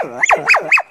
呵呵呵呵。